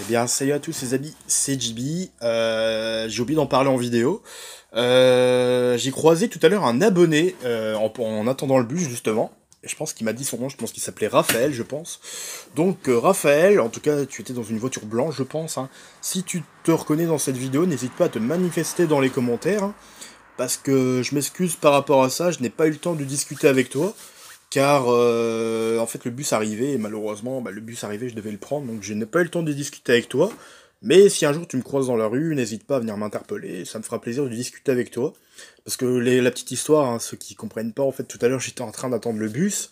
Eh bien, salut à tous les amis, c'est JB. Euh, j'ai oublié d'en parler en vidéo. Euh, j'ai croisé tout à l'heure un abonné euh, en, attendant le bus, justement. Et je pense qu'il m'a dit son nom, je pense qu'il s'appelait Raphaël, je pense. Donc, Raphaël, en tout cas, tu étais dans une voiture blanche, je pense. Hein. Si tu te reconnais dans cette vidéo, n'hésite pas à te manifester dans les commentaires. Hein, parce que je m'excuse par rapport à ça, je n'ai pas eu le temps de discuter avec toi car euh, en fait le bus arrivait et malheureusement bah, le bus arrivait je devais le prendre donc je n'ai pas eu le temps de discuter avec toi mais si un jour tu me croises dans la rue n'hésite pas à venir m'interpeller ça me fera plaisir de discuter avec toi parce que les, la petite histoire hein, ceux qui comprennent pas en fait tout à l'heure j'étais en train d'attendre le bus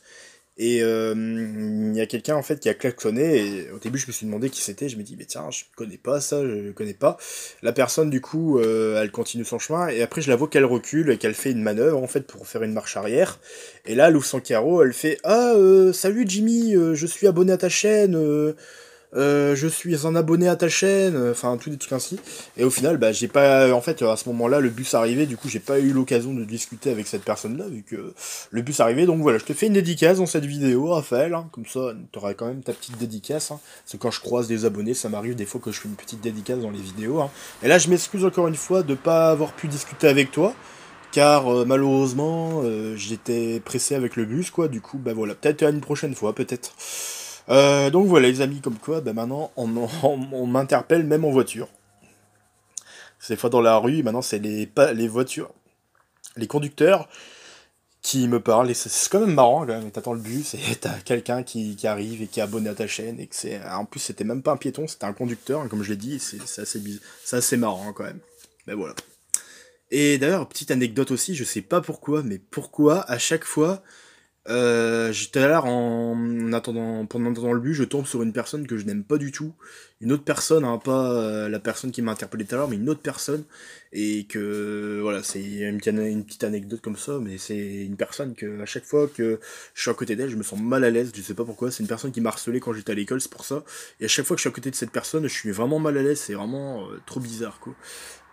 et euh, il y a quelqu'un en fait qui a klaxonné et au début je me suis demandé qui c'était, je me dis mais tiens je connais pas ça, je connais pas. La personne du coup euh, elle continue son chemin et après je la vois qu'elle recule et qu'elle fait une manœuvre en fait pour faire une marche arrière. Et là Lou Carreau, elle fait ah euh, salut Jimmy, je suis abonné à ta chaîne. Euh, je suis un abonné à ta chaîne, euh, enfin tout des trucs ainsi. Et au final, bah, j'ai pas, en fait, à ce moment-là, le bus arrivait, du coup, j'ai pas eu l'occasion de discuter avec cette personne-là, vu que le bus arrivait. Donc voilà, je te fais une dédicace dans cette vidéo, Raphaël, hein, comme ça, t'auras quand même ta petite dédicace. Hein. C'est quand je croise des abonnés, ça m'arrive des fois que je fais une petite dédicace dans les vidéos. Hein. Et là, je m'excuse encore une fois de pas avoir pu discuter avec toi car euh, malheureusement j'étais pressé avec le bus quoi du coup bah voilà peut-être à une prochaine fois peut-être euh, donc voilà, les amis, comme quoi, ben maintenant, on, m'interpelle même en voiture. Des fois dans la rue, maintenant, c'est les, les voitures, les conducteurs qui me parlent. Et c'est quand même marrant, quand même. T'attends le bus et t'as quelqu'un qui, arrive et qui est abonné à ta chaîne. Et que c'est, en plus, c'était même pas un piéton, c'était un conducteur. Hein, comme je l'ai dit, c'est, assez, marrant quand même. Mais ben voilà. Et d'ailleurs, petite anecdote aussi, je sais pas pourquoi, mais pourquoi à chaque fois euh, tout à l'heure, en attendant, pendant le but, je tombe sur une personne que je n'aime pas du tout. Une autre personne, hein, pas euh, la personne qui m'a interpellé tout à l'heure, mais une autre personne. Et que, voilà, c'est une, petite anecdote comme ça, mais c'est une personne que, à chaque fois que je suis à côté d'elle, je me sens mal à l'aise. Je sais pas pourquoi. C'est une personne qui m'a harcelé quand j'étais à l'école, c'est pour ça. Et à chaque fois que je suis à côté de cette personne, je suis vraiment mal à l'aise. C'est vraiment euh, trop bizarre, quoi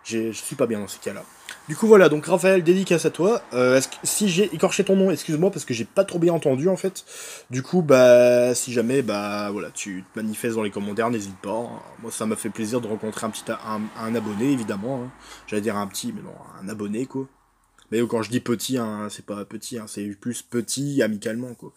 je suis pas bien dans ces cas-là. Du coup, voilà, donc Raphaël, dédicace à toi. Euh, si j'ai écorché ton nom, excuse-moi, parce que j'ai pas trop bien entendu, en fait. Du coup, bah, si jamais, bah, voilà, tu te manifestes dans les commentaires, n'hésite pas. Hein. Moi, ça m'a fait plaisir de rencontrer un petit, un, abonné, évidemment. Hein. J'allais dire un petit, mais non, un abonné, quoi. Mais quand je dis petit, hein, c'est pas petit, c'est plus petit amicalement, quoi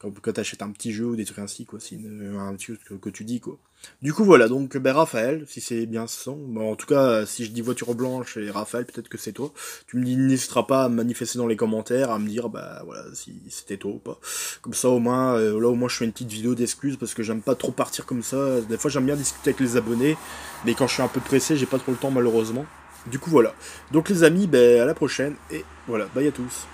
quand, t'achètes un petit jeu ou des trucs ainsi, quoi. C'est un petit que, que tu dis, quoi. Du coup, voilà, donc ben, Raphaël, si c'est bien son, ben, en tout cas, si je dis voiture blanche et Raphaël, peut-être que c'est toi. Tu me dis, pas à me manifester dans les commentaires, à me dire, bah voilà, si c'était toi ou pas. Comme ça, au moins, euh, là, au moins, je fais une petite vidéo d'excuses parce que j'aime pas trop partir comme ça. Des fois, j'aime bien discuter avec les abonnés, mais quand je suis un peu pressé, j'ai pas trop le temps, malheureusement. Du coup, voilà. Donc, les amis, ben, à la prochaine, et voilà, bye à tous.